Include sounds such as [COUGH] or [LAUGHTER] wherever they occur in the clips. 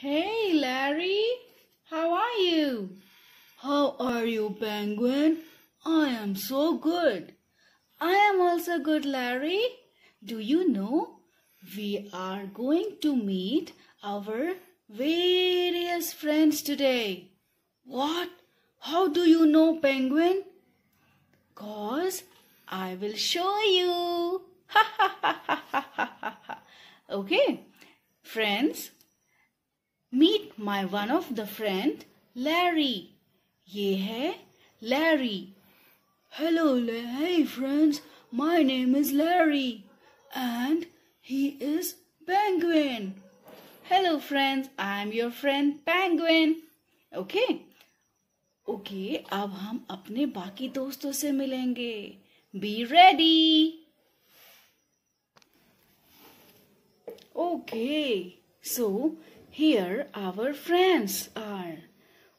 Hey, Larry. How are you? How are you, Penguin? I am so good. I am also good, Larry. Do you know? We are going to meet our various friends today. What? How do you know, Penguin? Cause I will show you. Ha ha ha ha ha ha. Okay, friends. Meet my one of the friend Larry ये है Larry hello friends my name is Larry and he is penguin hello friends I am your friend penguin okay okay अब हम अपने बाकी दोस्तों से मिलेंगे be ready okay so here our friends are.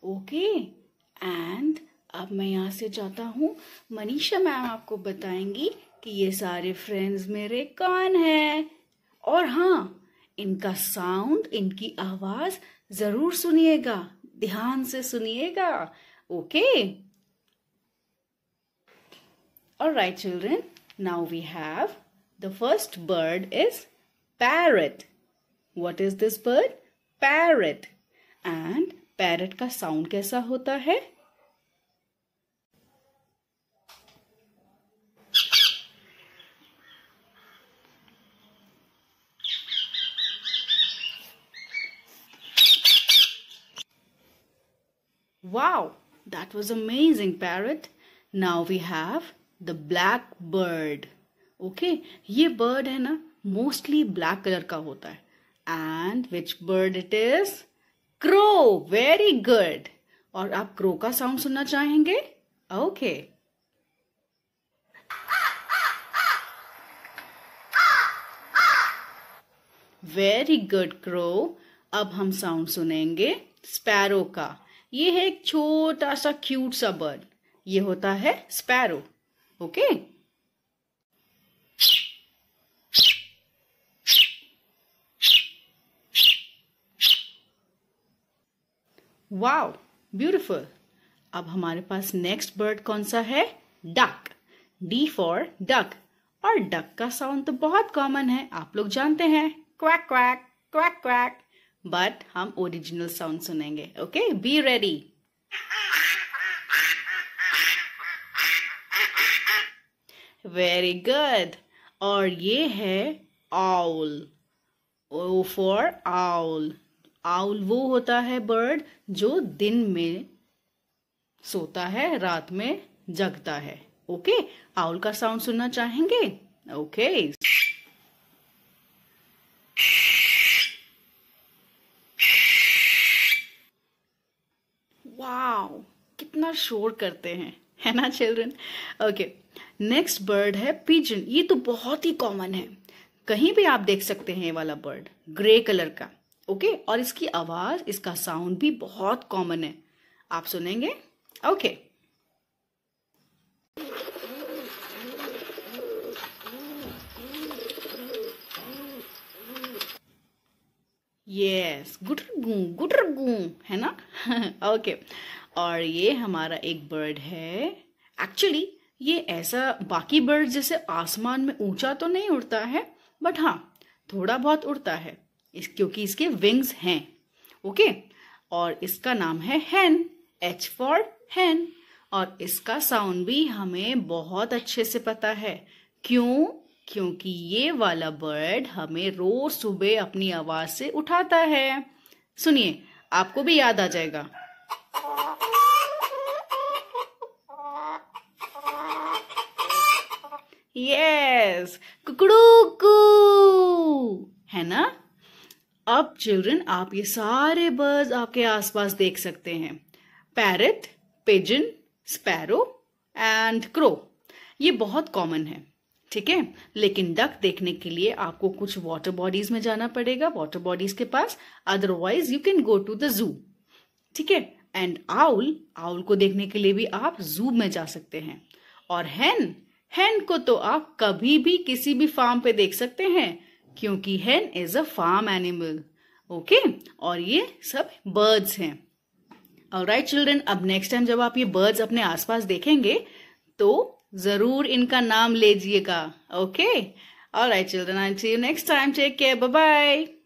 Okay? And अब मैं यहाँ से जाता हूँ मनीषा मैम आपको बताएंगी कि ये सारे फ्रेंड्स मेरे कौन हैं और हाँ इनका साउंड इनकी आवाज़ ज़रूर सुनिएगा ध्यान से सुनिएगा ओके और right children now we have the first bird is parrot what is this bird parrot and parrot का साउंड कैसा होता है Wow, that was amazing parrot. Now we have the black bird. Okay, ये bird है ना mostly black color का होता है and which bird it is crow very good और आप क्रो का साउंड सुनना चाहेंगे ओके वेरी गुड क्रो अब हम साउंड सुनेंगे स्पैरो का ये है एक छोटा सा क्यूट सा बर्ड ये होता है sparrow okay okay? Wow beautiful अब हमारे पास नेक्स्ट बर्ड कौन सा है डक डी फॉर डक और डक का साउंड तो बहुत कॉमन है आप लोग जानते हैं quack quack quack quack but हम ओरिजिनल साउंड सुनेंगे okay be ready very good और ये है owl O for owl owl वो होता है बर्ड जो दिन में सोता है रात में जगता है ओके आउल का साउंड सुनना चाहेंगे ओके वाओ कितना शोर करते हैं है ना चिल्ड्रन ओके नेक्स्ट बर्ड है पिजन ये तो बहुत ही कॉमन है कहीं भी आप देख सकते हैं ये वाला बर्ड ग्रे कलर का ओके और इसकी आवाज इसका साउंड भी बहुत कॉमन है आप सुनेंगे ओके यस गुटरगू गुटरगू है ना [LAUGHS] ओके और ये हमारा एक बर्ड है एक्चुअली ये ऐसा बाकी बर्ड जैसे आसमान में ऊंचा तो नहीं उड़ता है बट हाँ थोड़ा बहुत उड़ता है इस क्योंकि इसके विंग्स हैं ओके और इसका नाम है हैन एच फॉर हैन और इसका साउंड भी हमें बहुत अच्छे से पता है क्यों क्योंकि ये वाला बर्ड हमें रोज सुबह अपनी आवाज से उठाता है सुनिए आपको भी याद आ जाएगा यस कुकड़ू कुकड़ू है ना अब चिल्ड्रन आप ये सारे बर्ड्स आपके आसपास देख सकते हैं parrot pigeon sparrow and crow ये बहुत कॉमन है ठीक है लेकिन डक देखने के लिए आपको कुछ वाटर बॉडीज में जाना पड़ेगा वाटर बॉडीज के पास otherwise you can go to the zoo ठीक है एंड आउल आउल को देखने के लिए भी आप जू में जा सकते हैं और हैन हैन को तो आप कभी भी किसी भी फार्म पे देख सकते हैं क्योंकि hen is a farm animal okay और ये सब बर्ड्स हैं और राइट चिल्ड्रेन अब नेक्स्ट टाइम जब आप ये बर्ड्स अपने आसपास देखेंगे तो जरूर इनका नाम लीजिएगा ओके और right children I see you next time take care bye bye